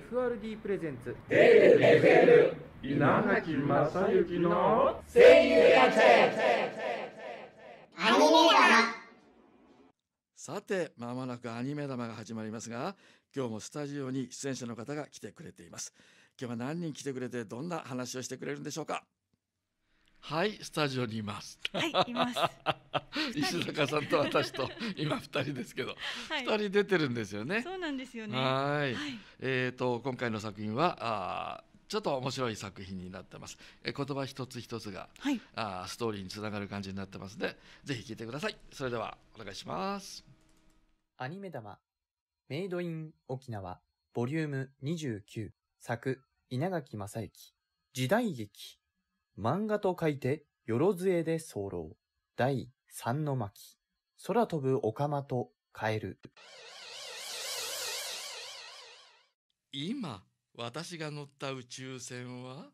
FRD プレゼンツデイル FM 稲垣正幸の声優やアニメ玉さてまもなくアニメ玉が始まりますが今日もスタジオに出演者の方が来てくれています今日は何人来てくれてどんな話をしてくれるんでしょうかはい、スタジオにいます。はい、います。石坂さんと私と 今二人ですけど、二、はい、人出てるんですよね。そうなんですよね。はいはい、えっ、ー、と今回の作品はあちょっと面白い作品になってます。え言葉一つ一つが、はい、あストーリーにつながる感じになってますので、ぜひ聞いてください。それではお願いします。アニメ玉メイドイン沖縄ボリューム二十九作稲垣正幸時代劇漫画と書いて、よろずえで候。第三の巻。空飛ぶオカマとカエル。今、私が乗った宇宙船は、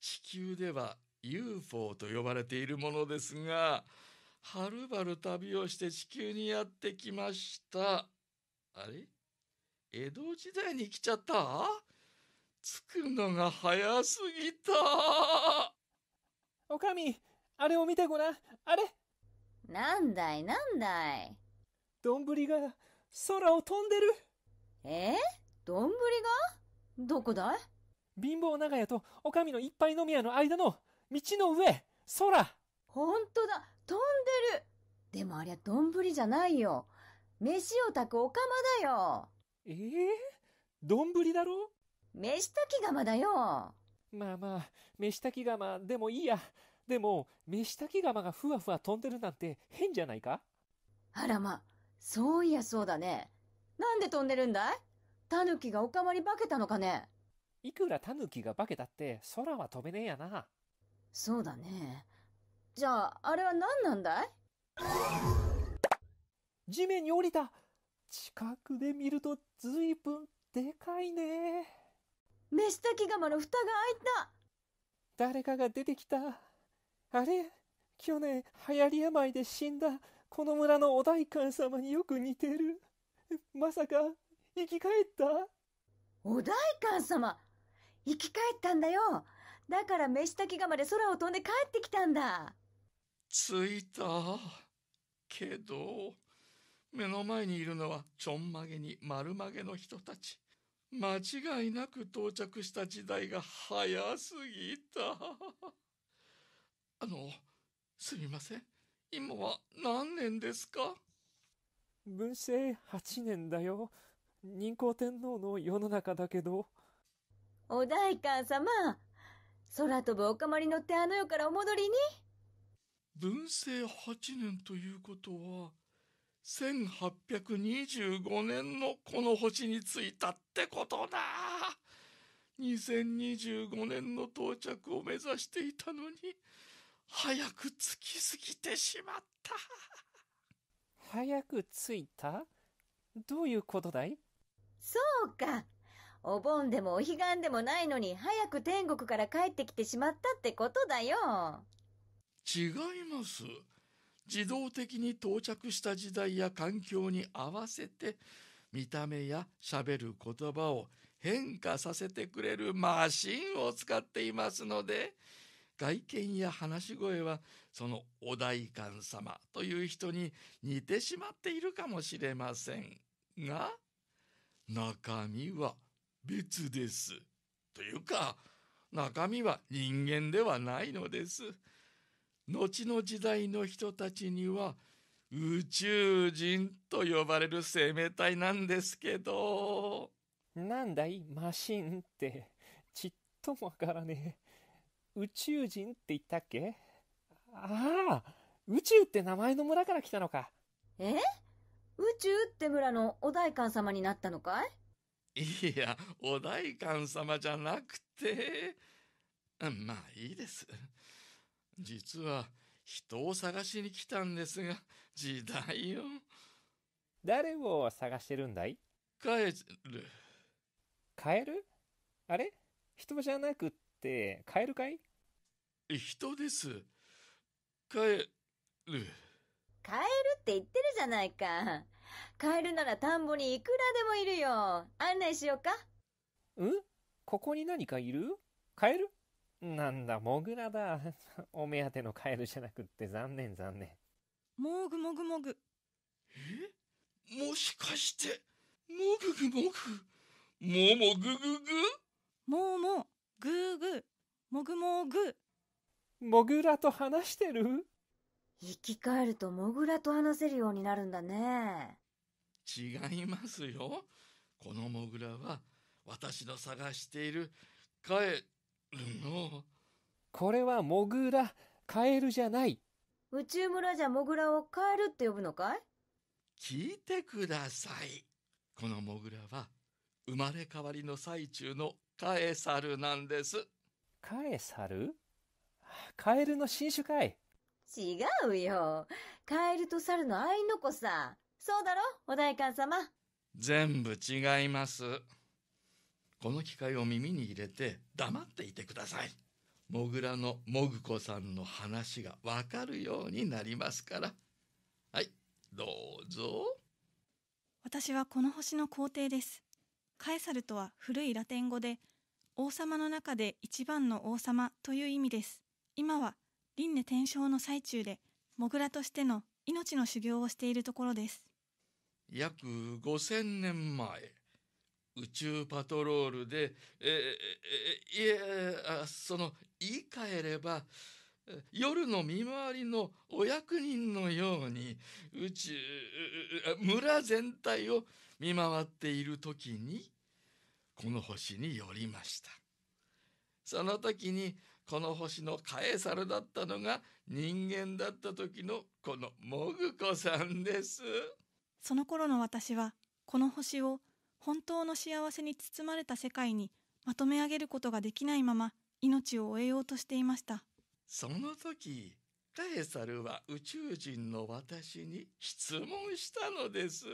地球では UFO と呼ばれているものですが、はるばる旅をして地球にやってきました。あれ江戸時代に来ちゃった着くのが早すぎた。おかみ、あれを見てごらん、あれ。なんだいなんだい。どんぶりが空を飛んでる。えどんぶりがどこだい貧乏長屋とおかみの一杯飲み屋の間の道の上、空。ほんとだ、飛んでる。でもありゃどんぶりじゃないよ。飯を炊くおかまだよ。ええー、どんぶりだろ飯炊き釜だよ。まあまあ、飯炊き釜でもいいや。でも、飯炊き釜がふわふわ飛んでるなんて変じゃないかあらま、そういやそうだね。なんで飛んでるんだいタヌキがおかまり化けたのかねいくらタヌキが化けたって空は飛べねえやな。そうだね。じゃあ、あれは何なんだい地面に降りた近くで見ると随分でかいね。飯炊き釜の蓋が開いた誰かが出てきた。あれ去年流行り病で死んだこの村のお代官様によく似てる。まさか、生き返ったお代官様生き返ったんだよだから飯炊き釜で空を飛んで帰ってきたんだ着いた。けど、目の前にいるのはちょんまげに丸まげの人たち。間違いなく到着した時代が早すぎた。あの、すみません。今は何年ですか文政8年だよ。任皇天皇の世の中だけど。お代官様、空飛ぶお釜に乗ってあの世からお戻りに文政8年ということは、1825年のこの星に着いたってことだ2025年の到着を目指していたのに早く着きすぎてしまった早く着いたどういうことだいそうかお盆でもお彼岸でもないのに早く天国から帰ってきてしまったってことだよ違います自動的に到着した時代や環境に合わせて見た目やしゃべる言葉を変化させてくれるマシンを使っていますので外見や話し声はそのお代官様という人に似てしまっているかもしれませんが中身は別です。というか中身は人間ではないのです。後の時代の人たちには宇宙人と呼ばれる生命体なんですけどなんだいマシンってちっともわからねえ宇宙人って言ったっけああ宇宙って名前の村から来たのかえ宇宙って村のお代官様になったのかいいやお代官様じゃなくてまあいいです実は人を探しに来たんですが時代よ誰を探してるんだい帰る帰るあれ人じゃなくって帰るかい人です帰るカエルって言ってるじゃないか。カエルなら田んぼにいくらでもいるよ。案内しようか。うんここに何かいるカエルなんだ、モグラだ。お目当てのカエルじゃなくって残念残念。もぐもぐもぐ。えもしかして、もぐぐもぐ。ももぐぐぐももぐぐ。もぐもぐ。モグラと話してる生き返るとモグラと話せるようになるんだね。違いますよ。このモグラは私の探しているカエこれはモグラ、カエルじゃない。宇宙村じゃモグラをカエルって呼ぶのかい聞いてください。このモグラは生まれ変わりの最中のカエサルなんです。カエサルカエルの新種かい違うよ。カエルと猿の愛の子さ。そうだろお代官様。全部違います。この機会を耳に入れて黙っていてください。もぐらのもぐこさんの話がわかるようになりますから。はい、どうぞ。私はこの星の皇帝です。カエサルとは古いラテン語で、王様の中で一番の王様という意味です。今は輪廻転生の最中で、モグラとしての命の修行をしているところです。約5000年前、宇宙パトロールで、えー、いえその言い換えれば夜の見回りのお役人のように宇宙村全体を見回っている時にこの星に寄りましたその時にこの星のカエサルだったのが人間だった時のこのモグコさんですその頃の私はこの星を本当の幸せに包まれた世界にまとめ上げることができないまま命を終えようとしていましたその時カエサルは宇宙人の私に質問したのです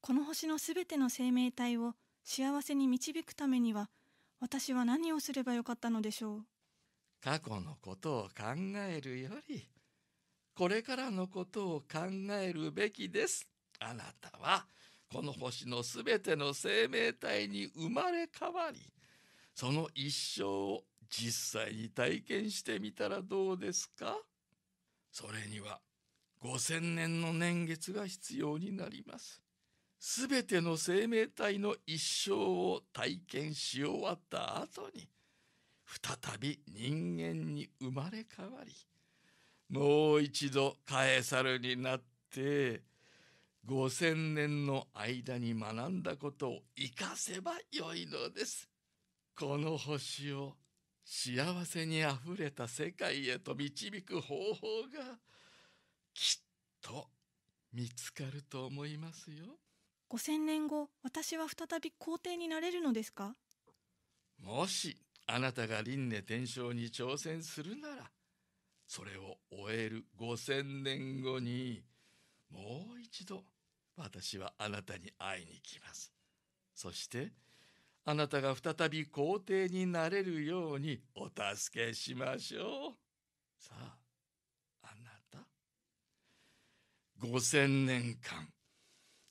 この星のすべての生命体を幸せに導くためには私は何をすればよかったのでしょう過去のことを考えるよりこれからのことを考えるべきですあなたはこの星のすべての生命体に生まれ変わりその一生を実際に体験してみたらどうですかそれには5,000年の年月が必要になります。すべての生命体の一生を体験し終わった後に再び人間に生まれ変わりもう一度カエサルになって5,000年の間に学んだことを生かせばよいのです。この星を幸せにあふれた世界へと導く方法がきっと見つかると思いますよ。5,000年後私は再び皇帝になれるのですかもしあなたが輪廻転生に挑戦するならそれを終える5,000年後にもう一度私はあなたに会いに来ます。そしてあなたが再び皇帝になれるようにお助けしましょう。さああなた5,000年間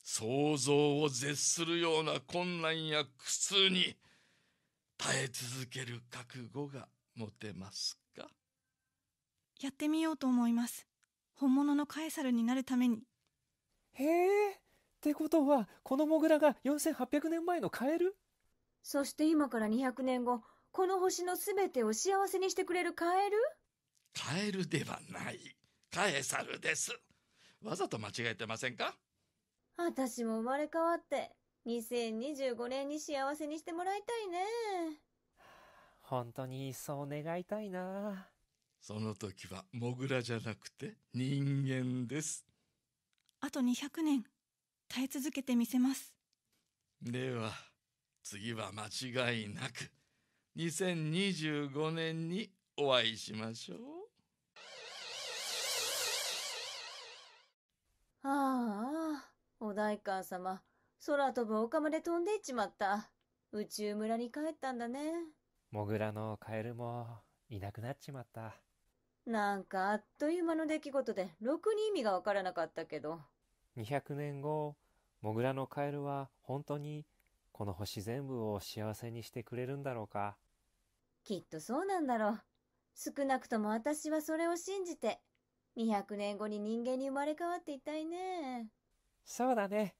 想像を絶するような困難や苦痛に耐え続ける覚悟が持てますかやってみようと思います。本物のカエサルになるためにへえってことはこのモグラが4800年前のカエルそして今から200年後この星のすべてを幸せにしてくれるカエルカエルではないカエサルですわざと間違えてませんか私も生まれ変わって2025年に幸せにしてもらいたいね本当にそう願いたいなその時はモグラじゃなくて人間ですあと200年耐え続けてみせますでは次は間違いなく2025年にお会いしましょうああお代官様空飛ぶオカマで飛んでいっちまった宇宙村に帰ったんだねモグラのカエルもいなくなっちまったなんかあっという間の出来事で、ろくに意味がわからなかったけど。200年後、モグラのカエルは本当にこの星全部を幸せにしてくれるんだろうか。きっとそうなんだろう。少なくとも私はそれを信じて、200年後に人間に生まれ変わっていたいね。そうだね。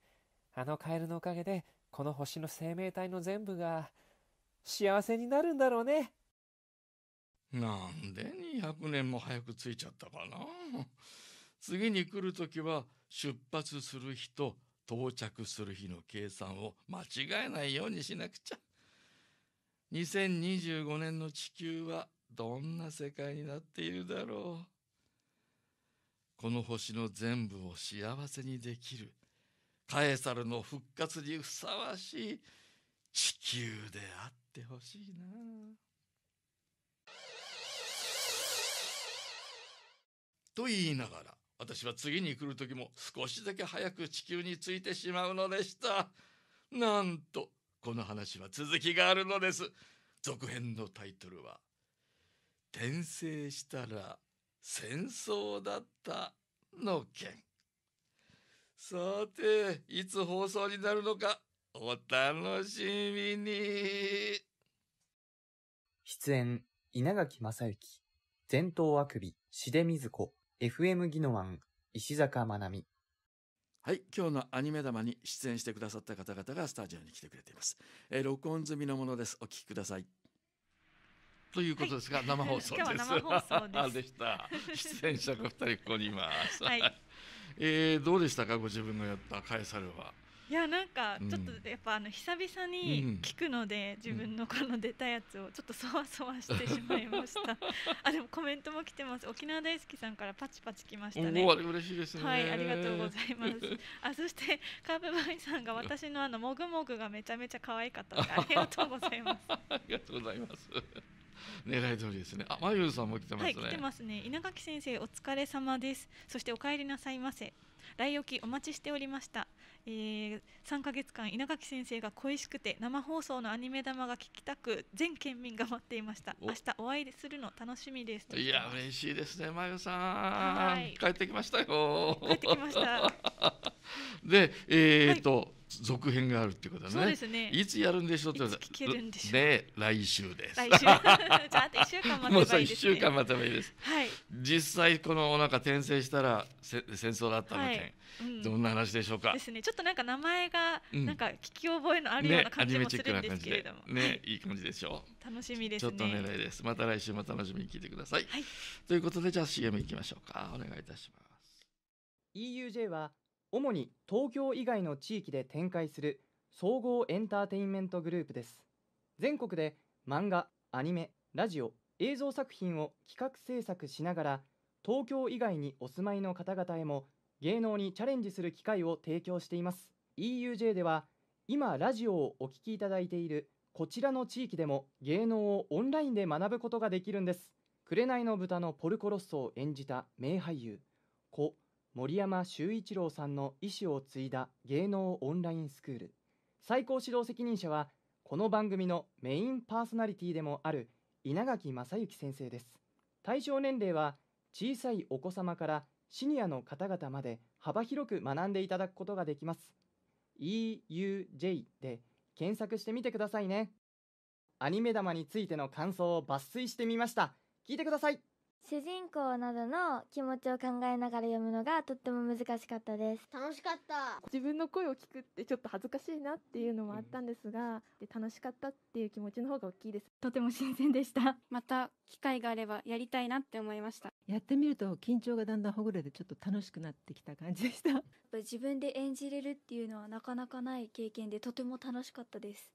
あのカエルのおかげで、この星の生命体の全部が幸せになるんだろうね。なんで200年も早く着いちゃったかな。次に来るときは出発する日と到着する日の計算を間違えないようにしなくちゃ。2025年の地球はどんな世界になっているだろう。この星の全部を幸せにできる。カエサルの復活にふさわしい地球であってほしいな。と言いながら私は次に来る時も少しだけ早く地球に着いてしまうのでしたなんとこの話は続きがあるのです続編のタイトルは「転生したら戦争だった」の件さていつ放送になるのかお楽しみに出演稲垣正幸前頭あくび、しでみず FM 技能案、石坂まなみ。はい、今日のアニメ玉に出演してくださった方々がスタジオに来てくれています。えー、録音済みのものです。お聞きください。ということですが、はい、生放送です。生放送 でした。出演者が二人ここにいます。はい、えー、どうでしたか、ご自分のやったカエサルは。いやなんかちょっとやっぱあの久々に聞くので、自分のこの出たやつをちょっとそわそわしてしまいました あでもコメントも来てます沖縄大好きさんからパチパチ来ましたね嬉しいです、ね、はいありがとうございますあそしてカーブバイさんが私のあのもぐもぐがめちゃめちゃ可愛かった ありがとうございますありがとうございます 狙い通りですね。あ、まゆさんも来てますね。はい、来てますね。稲垣先生、お疲れ様です。そして、お帰りなさいませ。来沖お待ちしておりました、えー、3ヶ月間稲垣先生が恋しくて生放送のアニメ玉が聞きたく全県民が待っていました明日お会いするの楽しみですいや嬉しいですねまゆさん帰ってきましたよ帰ってきました でえー、っと、はい続編があるってことね。ねいつやるんでしょうって聞けるんでね来週です。来週 じゃあ一週間待てばいいです、ね、もう一週間待てばいいです。はい。実際このお腹転生したら戦争だったの、はい、ね、はいうん、どんな話でしょうかですねちょっとなんか名前がなんか聞き覚えのあるような感じもするんですけれども、ね、ね、いい感じでしょう楽しみです、ね、ちょっと狙いですまた来週も楽しみに聞いてください、はい、ということでじゃあ CM いきましょうかお願いいたします EUJ は主に東京以外の地域で展開する総合エンターテインメントグループです全国で漫画アニメラジオ映像作品を企画制作しながら東京以外にお住まいの方々へも芸能にチャレンジする機会を提供しています EUJ では今ラジオをお聞きいただいているこちらの地域でも芸能をオンラインで学ぶことができるんです紅の豚のポルコロッソを演じた名俳優故森山修一郎さんの意思を継いだ芸能オンラインスクール最高指導責任者はこの番組のメインパーソナリティでもある稲垣正幸先生です対象年齢は小さいお子様からシニアの方々まで幅広く学んでいただくことができます EUJ で検索してみてくださいねアニメ玉についての感想を抜粋してみました聞いてください主人公などの気持ちを考えながら読むのがとっても難しかったです。楽しかった。自分の声を聞くってちょっと恥ずかしいなっていうのもあったんですが、で楽しかったっていう気持ちの方が大きいです。とても新鮮でした。また機会があればやりたいなって思いました。やってみると緊張がだんだんほぐれてちょっと楽しくなってきた感じでした。やっぱ自分で演じれるっていうのはなかなかない経験でとても楽しかったです。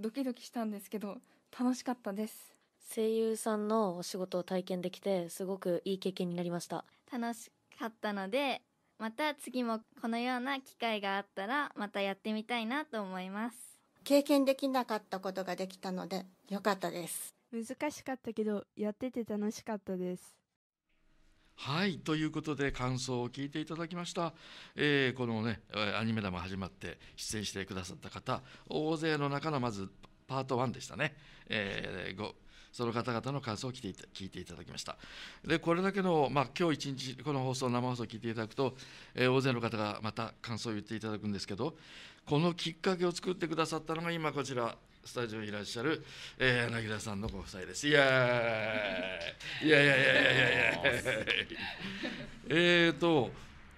ドキドキしたんですけど楽しかったです。声優さんのお仕事を体験できてすごくいい経験になりました楽しかったのでまた次もこのような機会があったらまたやってみたいなと思います経験できなかったことができたのでよかったです難しかったけどやってて楽しかったですはいということで感想を聞いていただきました、えー、このねアニメだも始まって出演してくださった方大勢の中のまずパート1でしたね、えー、その方々の感想を聞いて聞いていただきました。で、これだけの、まあ、今日一日、この放送、生放送を聞いていただくと、えー、大勢の方がまた感想を言っていただくんですけど、このきっかけを作ってくださったのが、今こちら、スタジオにいらっしゃる、えー、柳田さんのご夫妻です。いやいやいやいやいやいやいや。えっと、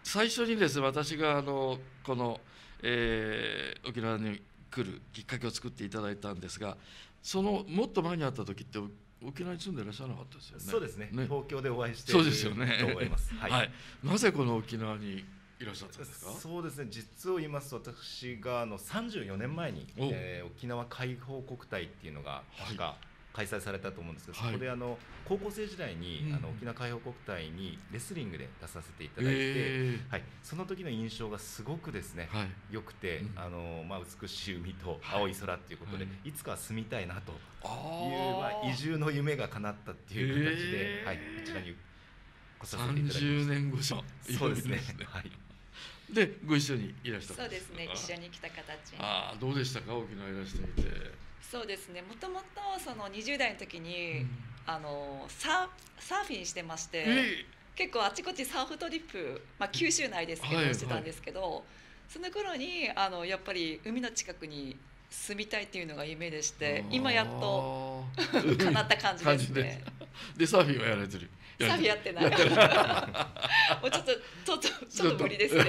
最初にですね、私があのこの、えー、沖縄に来るきっかけを作っていただいたんですがそのもっと前にあった時って沖縄に住んでいらっしゃらなかったですよね。そうですね。ね東京でお会いしてそうですよね。と思います。はい、はい、なぜこの沖縄にいらっしゃったんですか。そうですね。実を言いますと私があの34年前に、えー、沖縄解放国体っていうのが確か、はい開催されたと思うんですけど、はい、そこであの高校生時代に、うん、あの沖縄海洋国体にレスリングで出させていただいて、えー、はい、その時の印象がすごくですね、はい、良くて、うん、あのまあ、美しい海と青い空ということで、はい、いつか住みたいなというまあ、移住の夢が叶ったっていう形で、えー、はい、こちらに来させていただ年越そうですねはいでご一緒にいらしたそうですね一緒に来た形ああどうでしたか沖縄いらしていてそうですねもともとその20代の時に、うん、あのサーフィンしてまして、えー、結構あちこちサーフトリップ、まあ、九州内ですけど、はいはい、してたんですけど、その頃にあのやっぱり海の近くに住みたいっていうのが夢でして今やっと 叶った感じですね。でサーフィンはやられてるサフビやってない。もうちょっと、ちょっと、ちょっと無理ですね。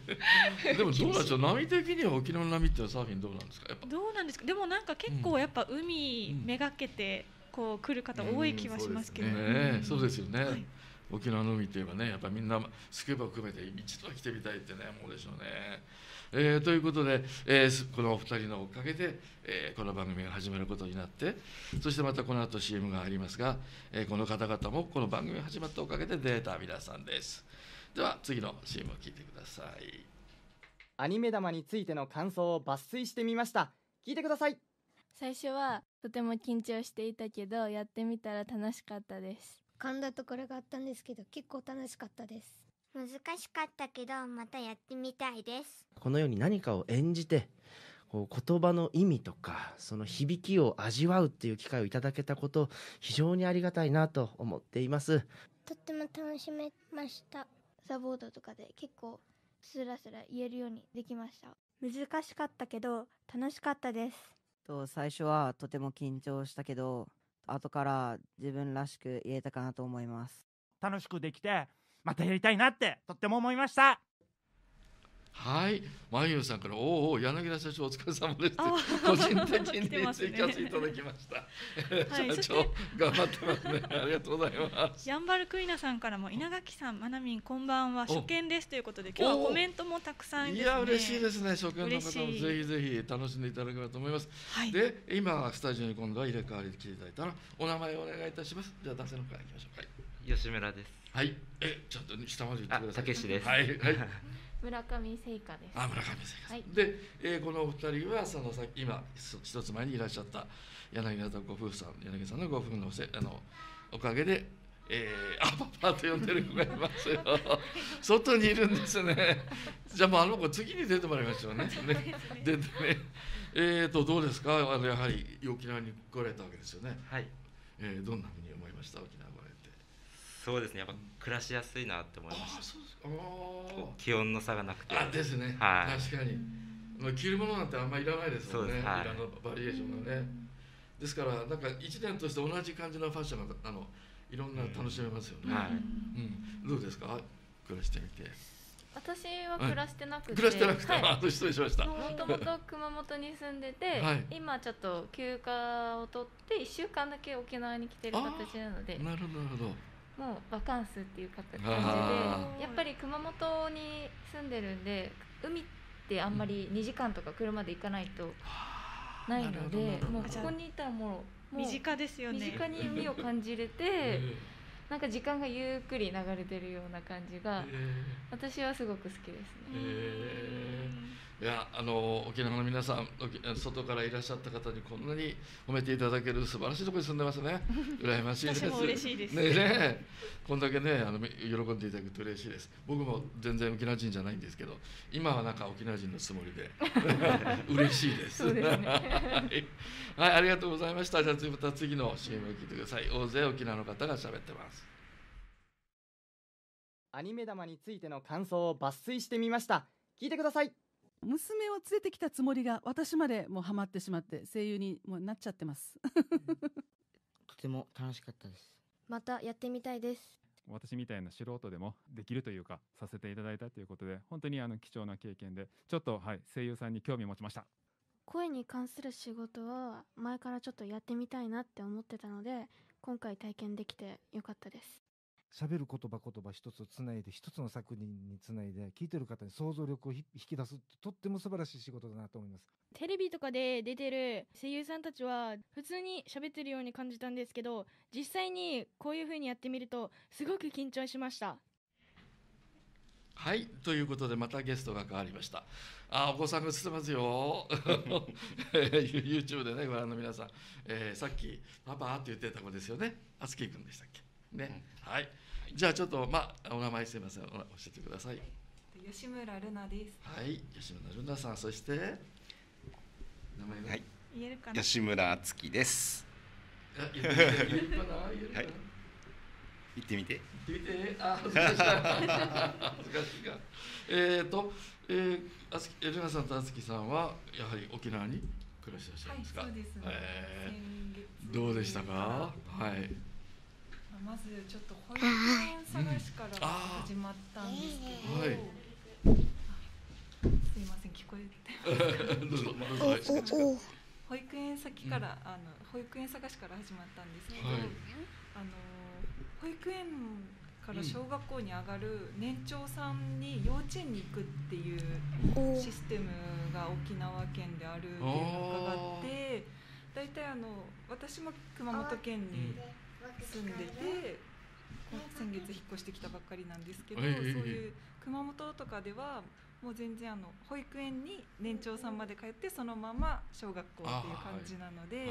でも、どうなんですか、波的には沖縄の波ってサーフィンどうなんですか。どうなんですか、でも、なんか結構やっぱ海めがけて、こう来る方多い気はしますけど。そうですよね。沖縄の海といえばね、やっぱみんなスクーバを含めて一度は来てみたいってね、思うでしょうね。えー、ということで、えー、このお二人のおかげで、えー、この番組が始まることになってそしてまたこの後 CM がありますが、えー、この方々もこの番組が始まったおかげでデータ皆さんですでは次の CM を聞いてくださいアニメ玉についての感想を抜粋してみました聞いてください最初はとても緊張していたけどやってみたら楽しかったです噛んだところがあったんですけど結構楽しかったです難しかったけどまたやってみたいですこのように何かを演じてこう言葉の意味とかその響きを味わうっていう機会をいただけたこと非常にありがたいなと思っていますとっても楽しめましたサボードとかで結構スラスラ言えるようにできました難しかったけど楽しかったですと最初はとても緊張したけど後から自分らしく言えたかなと思います楽しくできてまたやりたいなってとっても思いましたはい、まゆさんからおお柳田社長お疲れ様です個人的にツイキャいただきました。ね、社長、はい、頑張ってますね。ありがとうございます。ヤンバルクイナさんからも稲垣さん、まなみんこんばんは初見ですということで今日はコメントもたくさん、ね、いや嬉しいですね。初見の方もぜひぜひ楽しんでいただければと思います。はい、で今スタジオに今度は入れ替わり来ていただいたらお名前お願いいたします。じゃあ男性の方いきましょう。はい。吉村です。はい。え、ちょっと下まで言ってください。あたですはいはい。村上聖果です。あ、村上さん。はいで、えーこのお二人はそのさ今そ一つ前にいらっしゃった柳田ご夫婦さん、柳田さんのご夫婦のせあのおかげで。えー、あパパと呼んでる子がいますよ 外にいるんですねじゃあもうあの子次に出てもらいましょうね ね出ねえーとどうですかあのやはり沖縄に来られたわけですよね、はい。えーどんなふうに思いました沖縄そうですねやっぱ暮らしやすいなって思いましあそうですあ気温の差がなくてあですね、はい、確かに、まあ、着るものなんてあんまりいらないですもんね、はい、らのバリエーションがねですからなんか1年として同じ感じのファッションがあのいろんな楽しめますよね、うん、はいうん、どうですか暮らしてみて私は暮らしてなくて、暮らしてなくて、はい、と失礼しましたもともと熊本に住んでて、はい、今ちょっと休暇を取って1週間だけ沖縄に来てる形なのでなるほどなるほどもうバカンスっていう感じでやっぱり熊本に住んでるんで海ってあんまり2時間とか車で行かないとないので、もうここにいたらもう身近ですよね身近に海を感じれて。なんか時間がゆっくり流れてるような感じが、私はすごく好きですね。いやあの沖縄の皆さん外からいらっしゃった方にこんなに褒めていただける素晴らしいところに住んでますね羨ましいです嬉しいですねねこんだけねあの喜んでいただくと嬉しいです僕も全然沖縄人じゃないんですけど今はなんか沖縄人のつもりで 嬉しいですね、はいありがとうございましたじゃあまた次の CM を聞いてください大勢沖縄の方が喋ってますアニメ玉についての感想を抜粋してみました聞いてください娘を連れてきたつもりが私までもうハマってしまって声優にもうなっちゃってます、うん、とても楽しかったですまたやってみたいです私みたいな素人でもできるというかさせていただいたということで本当にあの貴重な経験でちょっと、はい、声優さんに興味を持ちました声に関する仕事は前からちょっとやってみたいなって思ってたので今回体験できてよかったです喋る言葉言葉一つつないで一つの作品につないで聞いてる方に想像力を引き出すってとっても素晴らしい仕事だなと思いますテレビとかで出てる声優さんたちは普通に喋ってるように感じたんですけど実際にこういうふうにやってみるとすごく緊張しましたはい、ということでまたゲストが変わりました。あ、お子さんが映ってますよ。YouTube でねご覧の皆さん、えー、さっきパパって言ってた子ですよね。あつき君でしたっけ？ね、うん、はい。じゃあちょっと、まあ、お名前すみません、教えてください。吉村ルナです。はい、吉村ルナさん、そして。名前は。はい、言えるかな。吉村あつきです。言えるかな、行ってみて。行ってみて、あ、恥ずかしい。恥ずかしいが。えっ、ー、と、えー、あつき、ルナさんとあつきさんは、やはり沖縄に。暮らしてらっしゃすか。はい、そうです、ね。えー、どうでしたか。はい。まずちょっと保育園探しから始まったんですけど、うんはい、すいません聞こえて保育園先から、うん、あの保育園探しから始まったんですけど、はい、あの保育園から小学校に上がる年長さんに幼稚園に行くっていうシステムが沖縄県であるっていうのを伺って大体あの私も熊本県に。住んでて先月引っ越してきたばっかりなんですけど、そういう熊本とかではもう全然あの保育園に年長さんまで通ってそのまま小学校っていう感じなので。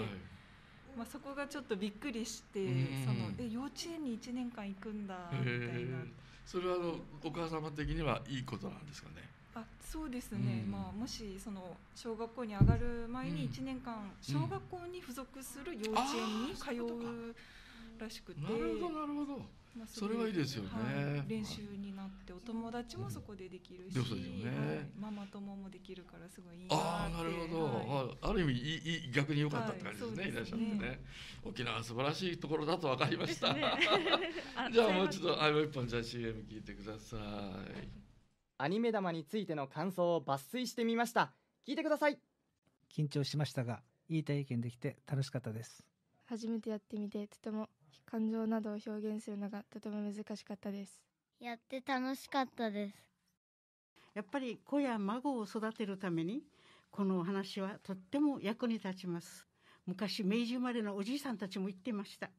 まあ、そこがちょっとびっくりして、そのえ幼稚園に1年間行くんだみたいな、それはあのお母様的にはいいことなんですかねあそうですね、うん、まあ、もしその小学校に上がる前に1年間、小学校に付属する幼稚園に通うらしくてなるほどなるほど、まあ、それはいいですよね、はい、練習になってお友達もそこでできるし、うんねはい、ママ友もできるからすごいいいなあなるほど、はい、ある意味いい逆に良かったって感じですね,、い、らっしゃってね沖縄素晴らしいところだと分かりました、ね、じゃあもうちょっとあいも一本じゃあ CM 聞いてくださいアニメ玉についての感想を抜粋してみました聞いてください緊張しましたがいい体験できて楽しかったです初めてやってみてとても感情などを表現するのがとても難しかったですやって楽しかったですやっぱり子や孫を育てるためにこのお話はとっても役に立ちます昔明治生まれのおじいさんたちも言ってました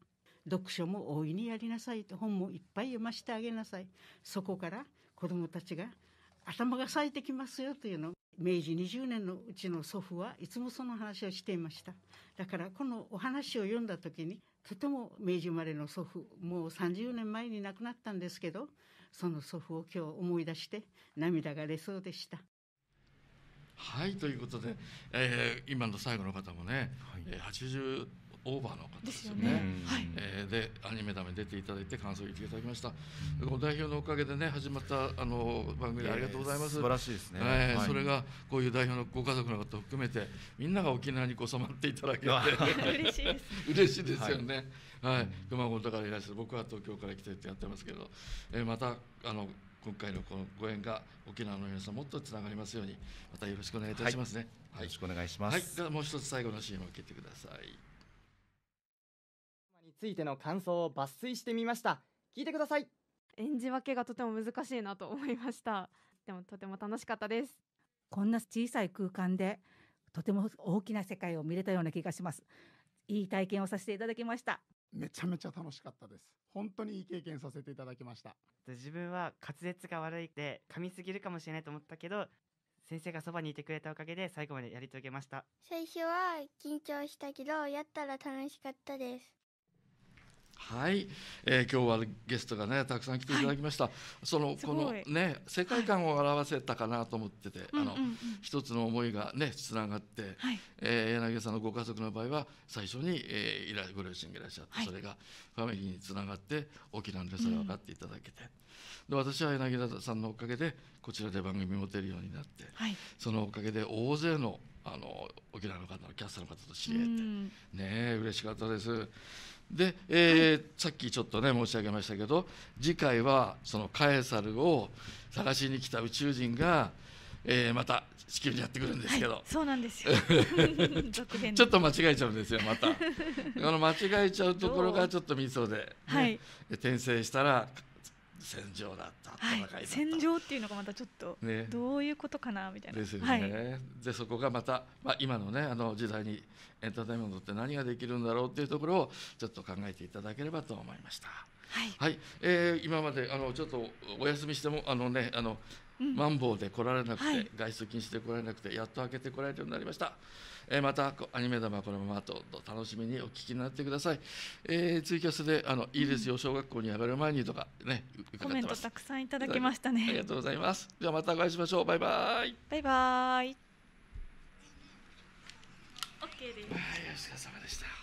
読書も大いにやりなさいと本もいっぱい読ませてあげなさいそこから子どもたちが頭が咲いてきますよというの明治20年のうちの祖父はいつもその話をしていましただからこのお話を読んだ時にとても明治生まれの祖父もう30年前に亡くなったんですけどその祖父を今日思い出して涙が出そうでした。はいということで、えー、今の最後の方もね、はいえー、オーバーの方ですよね。で、ねえー、アニメダメ出ていただいて感想を言っていただきました。ご代表のおかげでね始まったあの番組でありがとうございます。素晴らしいですね。えーはい、それがこういう代表のご家族の方を含めてみんなが沖縄にこう染まっていただけて嬉しいです。嬉しいですよね。はい、はい、熊本からいらっしゃる僕は東京から来てってやってますけど、えー、またあの。今回のこのご縁が沖縄の皆さんもっとつながりますようにまたよろしくお願いいたしますね、はい、よろしくお願いします、はい、ではもう一つ最後のシーンを受けてくださいついての感想を抜粋してみました聞いてください演じ分けがとても難しいなと思いましたでもとても楽しかったですこんな小さい空間でとても大きな世界を見れたような気がしますいい体験をさせていただきましためちゃめちゃ楽しかったです本当にいい経験させていただきました自分は滑舌が悪いで噛みすぎるかもしれないと思ったけど先生がそばにいてくれたおかげで最後までやり遂げました最初は緊張したけどやったら楽しかったですはい、えー、今日はゲストがねたくさん来ていただきました、はい、そのこのね世界観を表せたかなと思ってて、はい、あの、うんうんうん、一つの思いがねつながって、はい、えー、柳さんのご家族の場合は最初に、えー、ご両親がいらっしゃって、はい、それがファミリーにつながって沖縄でそれを分かっていただけて、うん、で私は柳田さんのおかげでこちらで番組を持てるようになって、そのおかげで大勢のあの沖縄の方のキャスターの方と知り合って、うん、ね嬉しかったです。で、えー、はい、さっきちょっとね申し上げましたけど次回はそのカエサルを探しに来た宇宙人が、えー、また地球にやってくるんですけど、はい、そうなんですよ ちょっと間違えちゃうんですよまたこ の間違えちゃうところがちょっとミソで、ね、はい、転生したら戦場だった戦い戦場っていうのがまたちょっと、ね、どういうことかなみたいなですよね、はい、でそこがまた、まあ、今のねあの時代にエンターテインメントって何ができるんだろうっていうところをちょっと考えていただければと思いました。はい、はい、えー、今まであのちょっとお休みしてもあのねあの、うん、マンボウで来られなくて、はい、外出禁止で来られなくてやっと開けてこられるようになりました。えー、またアニメ玉このままとと楽しみにお聞きになってください、えー、ツイキャスであのいいですよ、小学校に上がる前にとかねコメントたくさんいただきましたねありがとうございますではまたお会いしましょうバイバイバイバイ OK ですはいお疲れ様でした